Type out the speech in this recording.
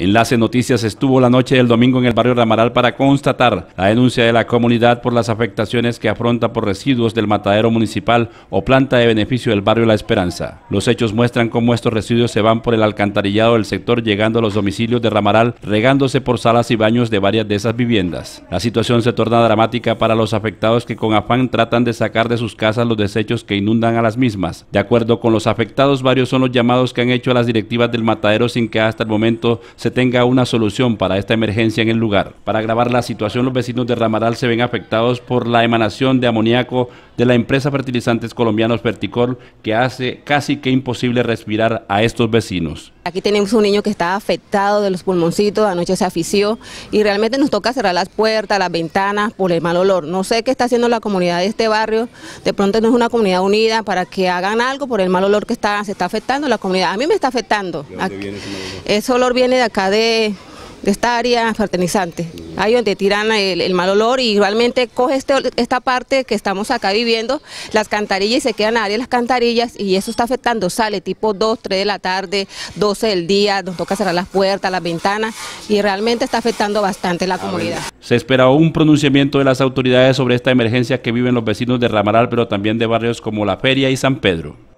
Enlace Noticias estuvo la noche del domingo en el barrio Ramaral para constatar la denuncia de la comunidad por las afectaciones que afronta por residuos del matadero municipal o planta de beneficio del barrio La Esperanza. Los hechos muestran cómo estos residuos se van por el alcantarillado del sector llegando a los domicilios de Ramaral, regándose por salas y baños de varias de esas viviendas. La situación se torna dramática para los afectados que con afán tratan de sacar de sus casas los desechos que inundan a las mismas. De acuerdo con los afectados, varios son los llamados que han hecho a las directivas del matadero sin que hasta el momento se tenga una solución para esta emergencia en el lugar. Para agravar la situación, los vecinos de Ramaral se ven afectados por la emanación de amoníaco de la empresa fertilizantes colombianos Verticol, que hace casi que imposible respirar a estos vecinos. Aquí tenemos un niño que está afectado de los pulmoncitos, anoche se afició y realmente nos toca cerrar las puertas, las ventanas por el mal olor. No sé qué está haciendo la comunidad de este barrio, de pronto no es una comunidad unida para que hagan algo por el mal olor que está, se está afectando la comunidad. A mí me está afectando. olor? ese olor viene de acá de, de esta área fertilizante. Ahí donde tiran el, mal olor y realmente coge este esta parte que estamos acá viviendo, las cantarillas y se quedan áreas las cantarillas y eso está afectando. Sale tipo 2, 3 de la tarde, 12 del día, nos toca cerrar las puertas, las ventanas y realmente está afectando bastante la ah, comunidad. Se espera un pronunciamiento de las autoridades sobre esta emergencia que viven los vecinos de Ramaral, pero también de barrios como La Feria y San Pedro.